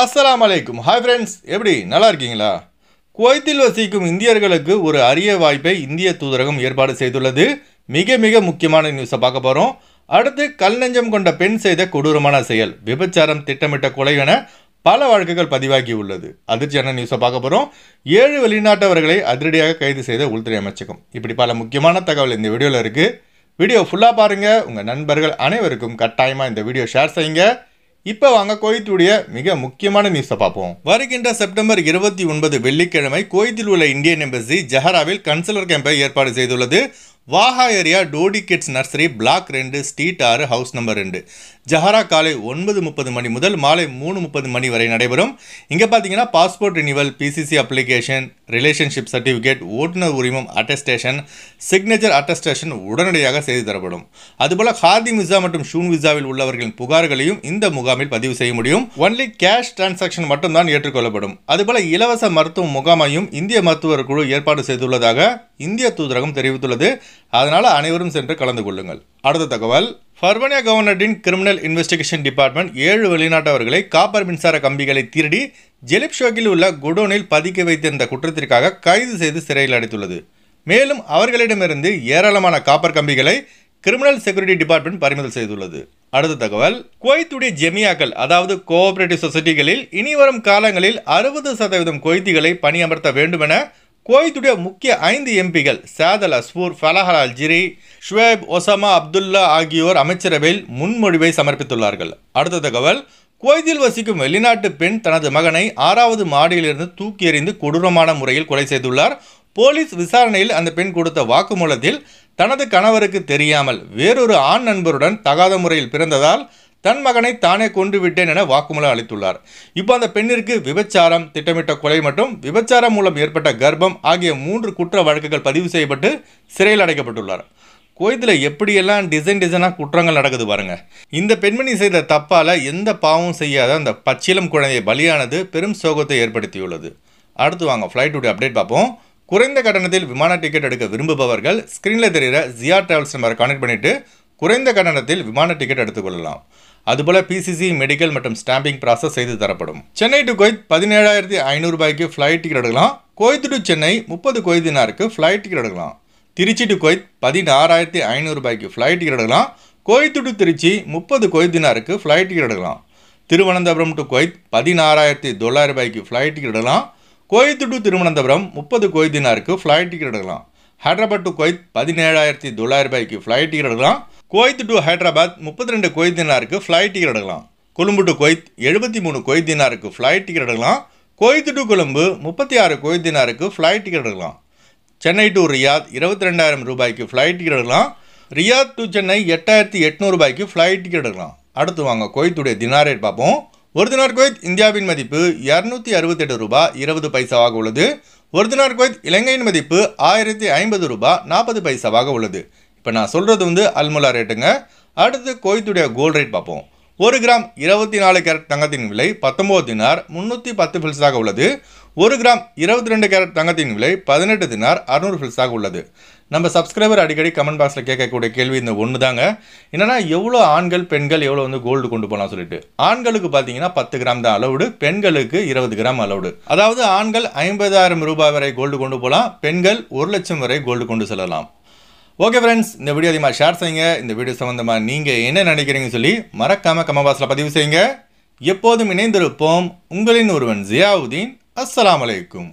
அஸ்லாம் அலைக்கும் hi friends எப்படி நல்லா இருக்கீங்களா குவைத்தில் வசிக்கும் இந்தியர்களுக்கு ஒரு அரிய வாய்ப்பை இந்திய தூதரகம் ஏற்பாடு செய்துள்ளது மிக மிக முக்கியமான நியூஸை பார்க்க போகிறோம் அடுத்து கல் நெஞ்சம் கொண்ட பெண் செய்த கொடூரமான செயல் விபச்சாரம் திட்டமிட்ட கொலை என பல வழக்குகள் பதிவாகி உள்ளது அதிர்ச்சியான நியூஸை பார்க்க போகிறோம் ஏழு வெளிநாட்டவர்களை அதிரடியாக கைது செய்த உள்துறை அமைச்சகம் இப்படி பல முக்கியமான தகவல் இந்த வீடியோவில் இருக்குது வீடியோ ஃபுல்லாக பாருங்கள் உங்கள் நண்பர்கள் அனைவருக்கும் கட்டாயமாக இந்த வீடியோ ஷேர் செய்யுங்க இப்போ வாங்க கோயத்துடைய மிக முக்கியமான நியூஸை பார்ப்போம் வருகின்ற செப்டம்பர் இருபத்தி ஒன்பது வெள்ளிக்கிழமை கோயத்தில் உள்ள இந்தியன் எம்பசி ஜஹராவில் கன்சலர் கேம்பை ஏற்பாடு செய்துள்ளது வாஹா area toddy kids nursery block ரெண்டு ஸ்ட்ரீட் ஆறு ஹவுஸ் நம்பர் ரெண்டு ஜஹரா காலை ஒன்பது முப்பது மணி முதல் மாலை மூணு முப்பது மணி வரை நடைபெறும் இங்கே பார்த்தீங்கன்னா passport renewal PCC application relationship certificate ஓட்டுநர் உரிமம் அட்டஸ்டேஷன் சிக்னேச்சர் அட்டஸ்டேஷன் உடனடியாக செய்து தரப்படும் அதுபோல் ஹார்தி விசா மற்றும் ஷூன் விசாவில் உள்ளவர்களின் புகார்களையும் இந்த முகாமில் பதிவு செய்ய முடியும் ஒன்லி கேஷ் டிரான்சாக்ஷன் மட்டும்தான் ஏற்றுக்கொள்ளப்படும் அதுபோல் இலவச மருத்துவ முகாமையும் இந்திய மருத்துவர் குழு ஏற்பாடு செய்துள்ளதாக இந்திய தூதரகம் தெரிவித்துள்ளது அதனால் அனைவரும் சென்று கலந்து கொள்ளுங்கள் அடுத்த தகவல் பர்வனியா கவர்னரின் கிரிமினல் இன்வெஸ்டிகேஷன் டிபார்ட்மெண்ட் ஏழு வெளிநாட்டவர்களை காப்பர் மின்சார கம்பிகளை திருடி ஜெலிப் ஷோக்கில் உள்ள குடோனில் பதுக்கி வைத்திருந்த குற்றத்திற்காக கைது செய்து சிறையில் அடைத்துள்ளது மேலும் அவர்களிடமிருந்து ஏராளமான காப்பர் கம்பிகளை கிரிமினல் செக்யூரிட்டி டிபார்ட்மெண்ட் பறிமுதல் செய்துள்ளது அடுத்த தகவல் குவைத்துடைய ஜெமியாக்கள் அதாவது கோஆபரேட்டிவ் சொசைட்டிகளில் இனி வரும் காலங்களில் அறுபது சதவீதம் கொய்திகளை பணியமர்த்த வேண்டும் என குவைத்துடைய முக்கிய ஐந்து எம்பிகள் சேதல் அஸ்பூர் ஃபலஹல் அல்ஜிரி ஷுவேப் ஒசாமா அப்துல்லா ஆகியோர் அமைச்சரவையில் முன்மொழிவை சமர்ப்பித்துள்ளார்கள் அடுத்த தகவல் குவைத்தில் வசிக்கும் வெளிநாட்டு பெண் தனது மகனை ஆறாவது மாடியிலிருந்து தூக்கி எறிந்து கொடூரமான முறையில் கொலை செய்துள்ளார் போலீஸ் விசாரணையில் அந்த பெண் கொடுத்த வாக்குமூலத்தில் தனது கணவருக்கு தெரியாமல் வேறொரு ஆண் நண்பருடன் தகாத முறையில் பிறந்ததால் தன் மகனை தானே கொண்டு விட்டேன் என வாக்குமூலம் அளித்துள்ளார் இப்போ அந்த பெண்ணிற்கு விபச்சாரம் திட்டமிட்ட கொலை மற்றும் விபச்சாரம் மூலம் ஏற்பட்ட கர்ப்பம் ஆகிய மூன்று குற்ற வழக்குகள் பதிவு செய்யப்பட்டு சிறையில் அடைக்கப்பட்டுள்ளார் கோயத்தில் எப்படியெல்லாம் டிசைன் டிசைனாக குற்றங்கள் நடக்குது பாருங்க இந்த பெண்மணி செய்த தப்பால் எந்த பாவமும் செய்யாத அந்த பச்சிலம் குழந்தையை பலியானது பெரும் சோகத்தை ஏற்படுத்தியுள்ளது அடுத்து வாங்க ஃப்ளைட்டுடைய அப்டேட் பார்ப்போம் குறைந்த கட்டணத்தில் விமான டிக்கெட் எடுக்க விரும்புபவர்கள் ஸ்க்ரீனில் தெரிகிற ஜியா ட்ராவல்ஸ் நம்பரை கனெக்ட் பண்ணிவிட்டு குறைந்த கட்டணத்தில் விமான டிக்கெட் எடுத்துக்கொள்ளலாம் அதுபோல் பிசிசி மெடிக்கல் மற்றும் ஸ்டாம்பிங் ப்ராசஸ் செய்து தரப்படும் சென்னை டு கொய்த் பதினேழாயிரத்தி ஐநூறு ரூபாய்க்கு ஃப்ளைட் டிக்கெட் எடுக்கலாம் கொய்த் டு சென்னை முப்பது கொய்தினாருக்கு ஃப்ளைட் டிக்கெட் எடுக்கலாம் திருச்சி டு கொய்த் பதினாறாயிரத்தி ஐநூறு ரூபாய்க்கு ஃப்ளைட் டிக்கெட் எடுக்கலாம் கொய்த்து டு திருச்சி முப்பது கொய்தினாருக்கு ஃப்ளைட் டிக்கெட் எடுக்கலாம் திருவனந்தபுரம் டு கொய்த் பதினாறாயிரத்தி தொள்ளாயிரம் ரூபாய்க்கு ஃப்ளைட் டிக்கெட் எடுக்கலாம் கோயத்து டு திருவனந்தபுரம் முப்பது கொய்தினாருக்கு ஃப்ளைட் டிக்கெட் எடுக்கலாம் ஹைதராபாத் டு கொய்த் பதினேழாயிரத்தி தொள்ளாயிரம் ரூபாய்க்கு ஃப்ளைட் டிக்கெட் எடுக்கலாம் கோய்த்து டு ஹைதராபாத் முப்பத்தி ரெண்டு குவைத் தினாருக்கு ஃப்ளைட் டிக்கெட் எடுக்கலாம் கொழும்பு டு குவைத் எழுபத்தி மூணு குவைத் தினாருக்கு ஃப்ளைட் டிக்கெட் எடுக்கலாம் கோய்த்து டு கொழும்பு முப்பத்தி ஆறு குவைத் தினாருக்கு ஃப்ளைட் டிக்கெட் எடுக்கலாம் சென்னை டு ரியாத் இருபத்தி ரெண்டாயிரம் ரூபாய்க்கு ஃப்ளைட் டிக்கெட் எடுக்கலாம் ரியாத் டு சென்னை எட்டாயிரத்தி எட்நூறுபாய்க்கு ஃப்ளைட் டிக்கெட் எடுக்கலாம் அடுத்து வாங்க கோய்த்துடைய தினாரேட் பார்ப்போம் ஒரு தினார் கோயத் இந்தியாவின் மதிப்பு இரநூத்தி அறுபத்தெட்டு ரூபாய் இருபது பைசாவாக உள்ளது ஒரு தினார் கோயத் இலங்கையின் மதிப்பு ஆயிரத்தி ஐம்பது ரூபாய் நாற்பது பைசாவாக உள்ளது இப்போ நான் சொல்கிறது வந்து அல்முலா ரேட்டுங்க அடுத்து கோயத்துடைய கோல்டு ரேட் பார்ப்போம் ஒரு கிராம் இருபத்தி நாலு கேரட் தங்கத்தின் விலை பத்தொம்போது தினார் முந்நூற்றி பத்து ஃபில்ஸாக உள்ளது ஒரு கிராம் இருபத்தி ரெண்டு கேரட் தங்கத்தின் விலை பதினெட்டு தினார் அறுநூறு ஃபில்ஸாக உள்ளது நம்ம சப்ஸ்கிரைபர் அடிக்கடி கமெண்ட் பாக்ஸில் கேட்கக்கூடிய கேள்வி இந்த ஒன்று தாங்க என்னென்னா எவ்வளோ ஆண்கள் பெண்கள் எவ்வளோ வந்து கோல்டு கொண்டு போகலாம் சொல்லிட்டு ஆண்களுக்கு பார்த்தீங்கன்னா பத்து கிராம் தான் அளவுடு பெண்களுக்கு இருபது கிராம் அளவுடு அதாவது ஆண்கள் ஐம்பதாயிரம் ரூபாய் வரை கோல்டு கொண்டு போகலாம் பெண்கள் ஒரு லட்சம் வரை கோல்டு கொண்டு செல்லலாம் ஓகே ஃப்ரெண்ட்ஸ் இந்த வீடியோ அதிகமாக ஷேர் செய்யுங்க இந்த வீடியோ சம்மந்தமாக நீங்கள் என்ன நினைக்கிறீங்கன்னு சொல்லி மறக்காமல் கமபாஸில் பதிவு செய்யுங்க எப்போதும் இணைந்திருப்போம் உங்களின் ஒருவன் ஜியாவுதீன் அஸ்லாம் வலைக்கும்